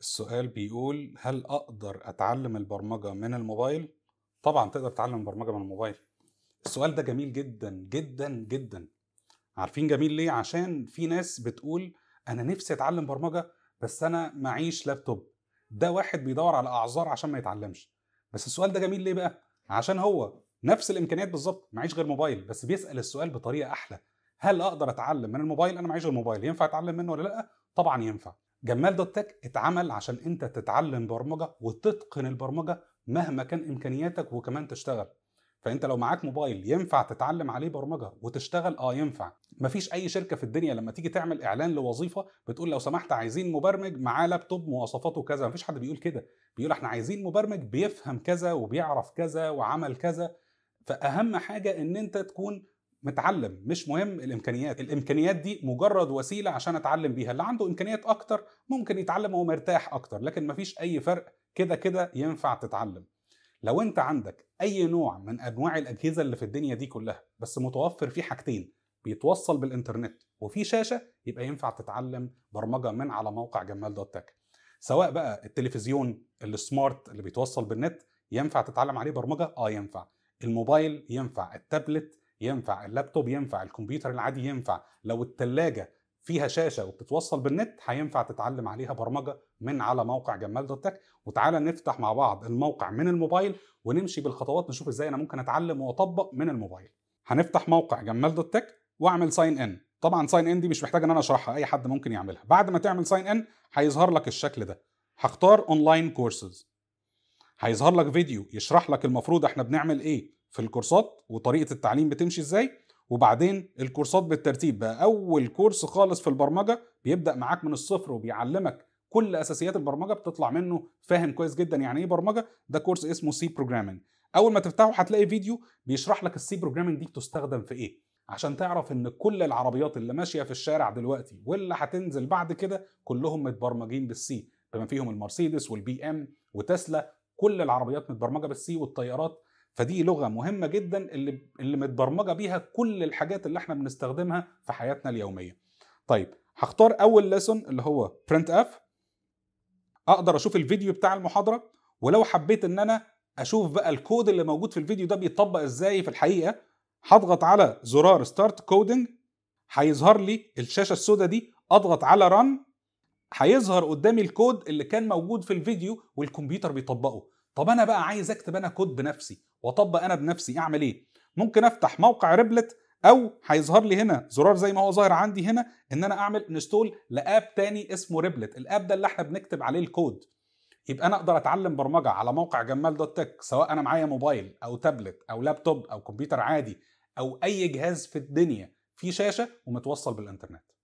السؤال بيقول هل اقدر اتعلم البرمجه من الموبايل طبعا تقدر تتعلم البرمجه من الموبايل السؤال ده جميل جدا جدا جدا عارفين جميل ليه عشان في ناس بتقول انا نفسي اتعلم برمجه بس انا معيش لابتوب ده واحد بيدور على اعذار عشان ما يتعلمش بس السؤال ده جميل ليه بقى عشان هو نفس الامكانيات بالظبط معيش غير موبايل بس بيسال السؤال بطريقه احلى هل اقدر اتعلم من الموبايل انا معيش غير موبايل ينفع اتعلم منه ولا لا طبعا ينفع جمال دوت تك اتعمل عشان انت تتعلم برمجه وتتقن البرمجه مهما كان امكانياتك وكمان تشتغل فانت لو معاك موبايل ينفع تتعلم عليه برمجه وتشتغل اه ينفع مفيش اي شركه في الدنيا لما تيجي تعمل اعلان لوظيفه بتقول لو سمحت عايزين مبرمج معاه لابتوب مواصفاته كذا مفيش حد بيقول كده بيقول احنا عايزين مبرمج بيفهم كذا وبيعرف كذا وعمل كذا فاهم حاجه ان انت تكون متعلم مش مهم الامكانيات الامكانيات دي مجرد وسيله عشان اتعلم بيها اللي عنده امكانيات اكتر ممكن يتعلم وهو مرتاح اكتر لكن مفيش اي فرق كده كده ينفع تتعلم لو انت عندك اي نوع من انواع الاجهزه اللي في الدنيا دي كلها بس متوفر فيه حاجتين بيتوصل بالانترنت وفي شاشه يبقى ينفع تتعلم برمجه من على موقع جمال دوت تك سواء بقى التلفزيون السمارت اللي بيتوصل بالنت ينفع تتعلم عليه برمجه اه ينفع الموبايل ينفع التابلت ينفع اللابتوب ينفع الكمبيوتر العادي ينفع لو الثلاجه فيها شاشه وبتتوصل بالنت هينفع تتعلم عليها برمجه من على موقع جمال دوت تك وتعالى نفتح مع بعض الموقع من الموبايل ونمشي بالخطوات نشوف ازاي انا ممكن اتعلم واطبق من الموبايل هنفتح موقع جمال دوت تك واعمل ساين ان طبعا ساين ان دي مش محتاج ان انا اشرحها اي حد ممكن يعملها بعد ما تعمل ساين ان هيظهر لك الشكل ده هختار اونلاين كورسز هيظهر لك فيديو يشرح لك المفروض احنا بنعمل ايه في الكورسات وطريقه التعليم بتمشي ازاي وبعدين الكورسات بالترتيب بقى اول كورس خالص في البرمجه بيبدا معاك من الصفر وبيعلمك كل اساسيات البرمجه بتطلع منه فاهم كويس جدا يعني ايه برمجه ده كورس اسمه سي بروجرامنج اول ما تفتحه هتلاقي فيديو بيشرح لك السي بروجرامنج دي بتستخدم في ايه عشان تعرف ان كل العربيات اللي ماشيه في الشارع دلوقتي واللي هتنزل بعد كده كلهم متبرمجين بالسي بما فيهم المرسيدس والبي ام وتسلا كل العربيات متبرمجه بالسي والطيارات فدي لغه مهمه جدا اللي اللي متبرمجه بيها كل الحاجات اللي احنا بنستخدمها في حياتنا اليوميه طيب هختار اول ليسون اللي هو برنت اف اقدر اشوف الفيديو بتاع المحاضره ولو حبيت ان انا اشوف بقى الكود اللي موجود في الفيديو ده بيتطبق ازاي في الحقيقه هضغط على زرار ستارت كودنج هيظهر لي الشاشه السوداء دي اضغط على رن هيظهر قدامي الكود اللي كان موجود في الفيديو والكمبيوتر بيطبقه طب انا بقى عايز اكتب انا كود بنفسي واطبق انا بنفسي اعمل ايه ممكن افتح موقع ريبلت او هيظهر لي هنا زرار زي ما هو ظاهر عندي هنا ان انا اعمل انستول لاب تاني اسمه ريبلت الاب ده اللي احنا بنكتب عليه الكود يبقى انا اقدر اتعلم برمجه على موقع جمال دوت تك سواء انا معايا موبايل او تابلت او لابتوب او كمبيوتر عادي او اي جهاز في الدنيا فيه شاشه ومتوصل بالانترنت